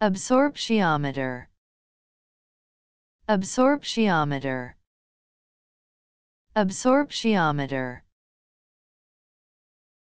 Absorptiometer Absorptiometer Absorptiometer